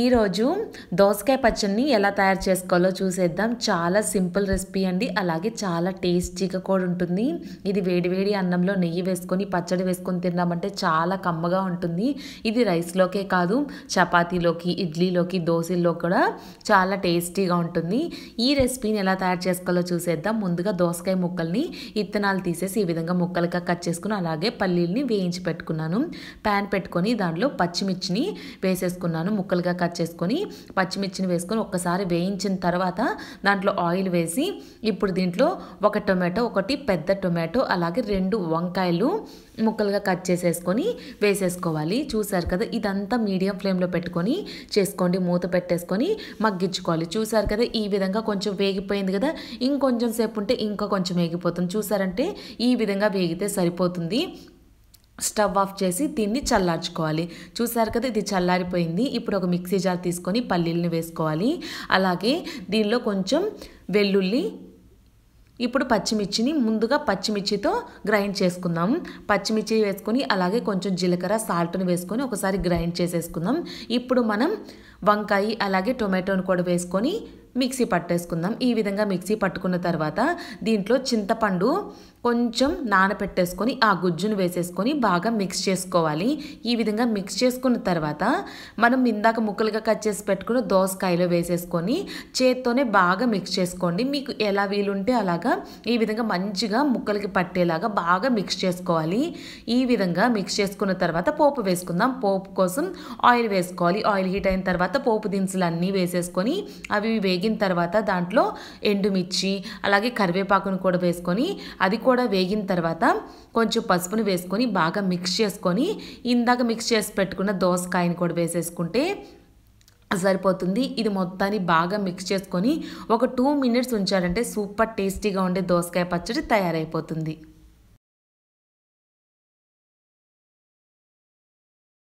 ఈరోజు దోసకాయ పచ్చడిని ఎలా తయారు చేసుకోవాలో చూసేద్దాం చాలా సింపుల్ రెసిపీ అండి అలాగే చాలా టేస్టీగా కూడా ఉంటుంది ఇది వేడివేడి అన్నంలో నెయ్యి వేసుకొని పచ్చడి వేసుకొని తిన్నామంటే చాలా కమ్మగా ఉంటుంది ఇది రైస్లోకే కాదు చపాతీలోకి ఇడ్లీలోకి దోశల్లో కూడా చాలా టేస్టీగా ఉంటుంది ఈ రెసిపీని ఎలా తయారు చేసుకోవాలో చూసేద్దాం ముందుగా దోసకాయ ముక్కల్ని ఇత్తనాలు తీసేసి ఈ విధంగా ముక్కలుగా కట్ చేసుకుని అలాగే పల్లీల్ని వేయించి పెట్టుకున్నాను ప్యాన్ పెట్టుకొని దాంట్లో పచ్చిమిర్చిని వేసేసుకున్నాను ముక్కలుగా కట్ చేసుకొని పచ్చిమిర్చిని వేసుకొని ఒక్కసారి వేయించిన తర్వాత దాంట్లో ఆయిల్ వేసి ఇప్పుడు దీంట్లో ఒక టొమాటో ఒకటి పెద్ద టొమాటో అలాగే రెండు వంకాయలు ముక్కలుగా కట్ చేసేసుకొని వేసేసుకోవాలి చూసారు కదా ఇదంతా మీడియం ఫ్లేమ్లో పెట్టుకొని చేసుకోండి మూత పెట్టేసుకొని మగ్గించుకోవాలి చూసారు కదా ఈ విధంగా కొంచెం వేగిపోయింది కదా ఇంకొంచెం సేపు ఉంటే ఇంకా కొంచెం వేగిపోతుంది చూసారంటే ఈ విధంగా వేగితే సరిపోతుంది స్టవ్ ఆఫ్ చేసి దీన్ని చల్లార్చుకోవాలి చూసారు కదా ఇది చల్లారిపోయింది ఇప్పుడు ఒక మిక్సీ జార్ తీసుకొని పల్లీలను వేసుకోవాలి అలాగే దీనిలో కొంచెం వెల్లుల్లి ఇప్పుడు పచ్చిమిర్చిని ముందుగా పచ్చిమిర్చితో గ్రైండ్ చేసుకుందాం పచ్చిమిర్చి వేసుకొని అలాగే కొంచెం జీలకర్ర సాల్ట్ని వేసుకొని ఒకసారి గ్రైండ్ చేసేసుకుందాం ఇప్పుడు మనం వంకాయ అలాగే టొమాటోను కూడా వేసుకొని మిక్సీ పట్టేసుకుందాం ఈ విధంగా మిక్సీ పట్టుకున్న తర్వాత దీంట్లో చింతపండు కొంచెం నానపెట్టేసుకొని ఆ గుజ్జును వేసేసుకొని బాగా మిక్స్ చేసుకోవాలి ఈ విధంగా మిక్స్ చేసుకున్న తర్వాత మనం ఇందాక ముక్కలుగా కట్ చేసి పెట్టుకున్న దోసకాయలో వేసేసుకొని చేత్తోనే బాగా మిక్స్ చేసుకోండి మీకు ఎలా వీలుంటే అలాగా ఈ విధంగా మంచిగా ముక్కలకి పట్టేలాగా బాగా మిక్స్ చేసుకోవాలి ఈ విధంగా మిక్స్ చేసుకున్న తర్వాత పోపు వేసుకుందాం పోపు కోసం ఆయిల్ వేసుకోవాలి ఆయిల్ హీట్ అయిన తర్వాత పోపు దినుసులు అన్నీ వేసేసుకొని అవి వేగి వేగిన తర్వాత దాంట్లో ఎండుమిర్చి అలాగే కరివేపాకును కూడా వేసుకొని అది కూడా వేగిన తర్వాత కొంచెం పసుపుని వేసుకొని బాగా మిక్స్ చేసుకొని ఇందాక మిక్స్ చేసి పెట్టుకున్న దోసకాయని కూడా వేసేసుకుంటే సరిపోతుంది ఇది మొత్తాన్ని బాగా మిక్స్ చేసుకొని ఒక టూ మినిట్స్ ఉంచారంటే సూపర్ టేస్టీగా ఉండే దోసకాయ పచ్చడి తయారైపోతుంది